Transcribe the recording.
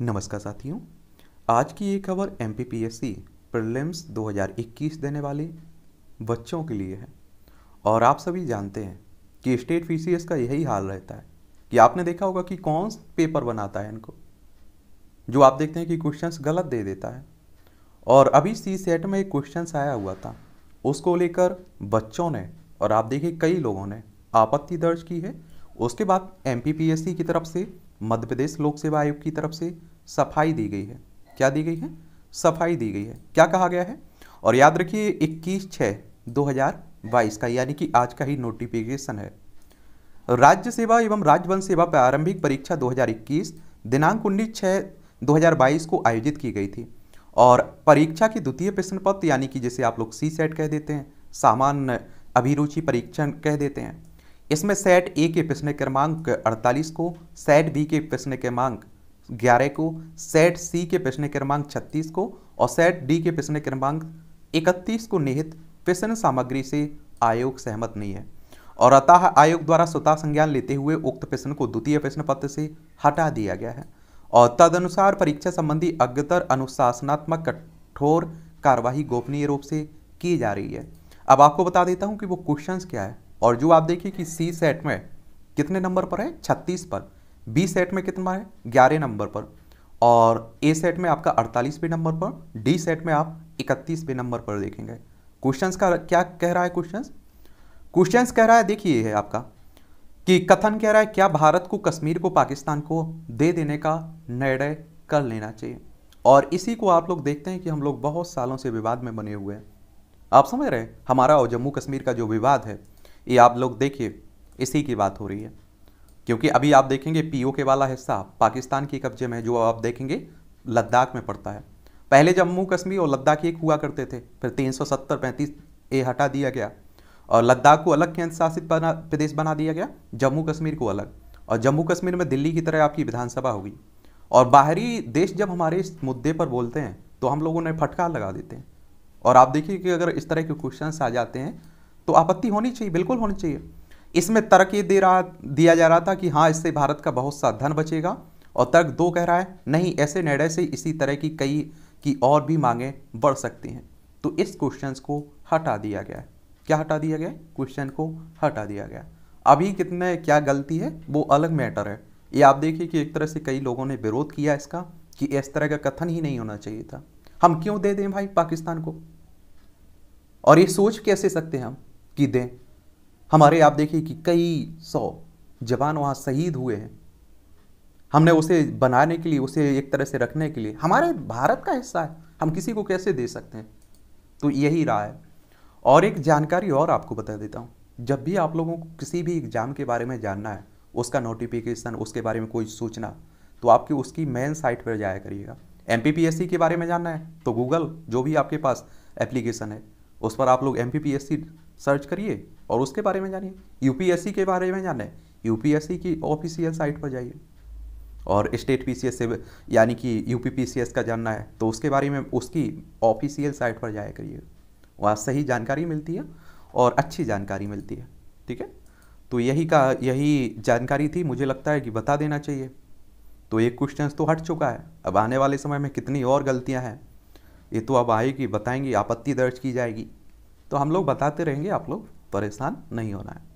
नमस्कार साथियों आज की ये खबर M P P S C prelims दो देने वाले बच्चों के लिए है और आप सभी जानते हैं कि स्टेट पी सी एस का यही हाल रहता है कि आपने देखा होगा कि कौन पेपर बनाता है इनको जो आप देखते हैं कि क्वेश्चंस गलत दे देता है और अभी सी सेट में एक क्वेश्चन आया हुआ था उसको लेकर बच्चों ने और आप देखिए कई लोगों ने आपत्ति दर्ज की है उसके बाद एम की तरफ से मध्य प्रदेश लोक सेवा आयोग की तरफ से सफाई दी गई है क्या दी गई है सफाई दी गई है क्या कहा गया है और याद रखिए इक्कीस छः 2022 का यानी कि आज का ही नोटिफिकेशन है राज्य सेवा एवं राजवन सेवा प्रारंभिक परीक्षा 2021 दिनांक उन्नीस छः 2022 को आयोजित की गई थी और परीक्षा के द्वितीय प्रश्न पत्र यानी कि जैसे आप लोग सी सेट कह देते हैं सामान्य अभिरुचि परीक्षण कह देते हैं इसमें सेट ए के प्रश्न क्रमांक 48 को सेट बी के प्रश्न क्रमांक 11 को सेट सी के प्रश्न क्रमांक 36 को और सेट डी के प्रश्न क्रमांक 31 को निहित प्रश्न सामग्री से आयोग सहमत नहीं है और अतः आयोग द्वारा स्वतः संज्ञान लेते हुए उक्त प्रश्न को द्वितीय प्रश्न पत्र से हटा दिया गया है और तदनुसार परीक्षा संबंधी अग्रतर अनुशासनात्मक कठोर कार्यवाही गोपनीय रूप से की जा रही है अब आपको बता देता हूँ कि वो क्वेश्चंस क्या है और जो आप देखिए कि सी सेट में कितने नंबर पर है छत्तीस पर बी सेट में कितना है ग्यारह नंबर पर और ए सेट में आपका अड़तालीसवें नंबर पर डी सेट में आप इकतीसवें नंबर पर देखेंगे क्वेश्चंस का क्या कह रहा है क्वेश्चंस क्वेश्चंस कह रहा है देखिए है आपका कि कथन कह रहा है क्या भारत को कश्मीर को पाकिस्तान को दे देने का निर्णय कर लेना चाहिए और इसी को आप लोग देखते हैं कि हम लोग बहुत सालों से विवाद में बने हुए हैं आप समझ रहे हैं हमारा और जम्मू कश्मीर का जो विवाद है ये आप लोग देखिए इसी की बात हो रही है क्योंकि अभी आप देखेंगे पीओ के वाला हिस्सा पाकिस्तान के कब्जे में जो आप देखेंगे लद्दाख में पड़ता है पहले जम्मू कश्मीर और लद्दाख एक हुआ करते थे फिर तीन सौ सत्तर पैंतीस ए हटा दिया गया और लद्दाख को अलग केंद्र शासित प्रदेश बना दिया गया जम्मू कश्मीर को अलग और जम्मू कश्मीर में दिल्ली की तरह आपकी विधानसभा होगी और बाहरी देश जब हमारे इस मुद्दे पर बोलते हैं तो हम लोगों ने फटकार लगा देते हैं और आप देखिए कि अगर इस तरह के क्वेश्चन आ जाते हैं तो आपत्ति होनी चाहिए बिल्कुल होनी चाहिए इसमें तर्क ये दे रहा दिया जा रहा था कि हाँ इससे भारत का बहुत सा धन बचेगा और तर्क दो कह रहा है नहीं ऐसे निर्णय से इसी तरह की कई की और भी मांगें बढ़ सकती हैं तो इस क्वेश्चन को हटा दिया गया है क्या हटा दिया गया क्वेश्चन को हटा दिया गया अभी कितने क्या गलती है वो अलग मैटर है ये आप देखिए कि एक तरह से कई लोगों ने विरोध किया इसका कि इस तरह का कथन ही नहीं होना चाहिए था हम क्यों दे दें भाई पाकिस्तान को और ये सोच कैसे सकते हैं हम की दें हमारे आप देखिए कि कई सौ जवान वहाँ शहीद हुए हैं हमने उसे बनाने के लिए उसे एक तरह से रखने के लिए हमारे भारत का हिस्सा है हम किसी को कैसे दे सकते हैं तो यही रहा है और एक जानकारी और आपको बता देता हूँ जब भी आप लोगों को किसी भी एग्ज़ाम के बारे में जानना है उसका नोटिफिकेशन उसके बारे में कोई सूचना तो आपकी उसकी मेन साइट पर जाया करिएगा एम के बारे में जानना है तो गूगल जो भी आपके पास एप्लीकेशन है उस पर आप लोग एम सर्च करिए और उसके बारे में जानिए यूपीएससी के बारे में जानना है यूपीएससी की ऑफिशियल साइट पर जाइए और स्टेट पीसीएस से यानी कि यूपी पीसीएस का जानना है तो उसके बारे में उसकी ऑफिशियल साइट पर जाया करिए वहाँ सही जानकारी मिलती है और अच्छी जानकारी मिलती है ठीक है तो यही का यही जानकारी थी मुझे लगता है कि बता देना चाहिए तो एक क्वेश्चन तो हट चुका है अब आने वाले समय में कितनी और गलतियाँ हैं ये तो अब आएगी बताएंगी आपत्ति दर्ज की जाएगी तो हम लोग बताते रहेंगे आप लोग परेशान नहीं होना है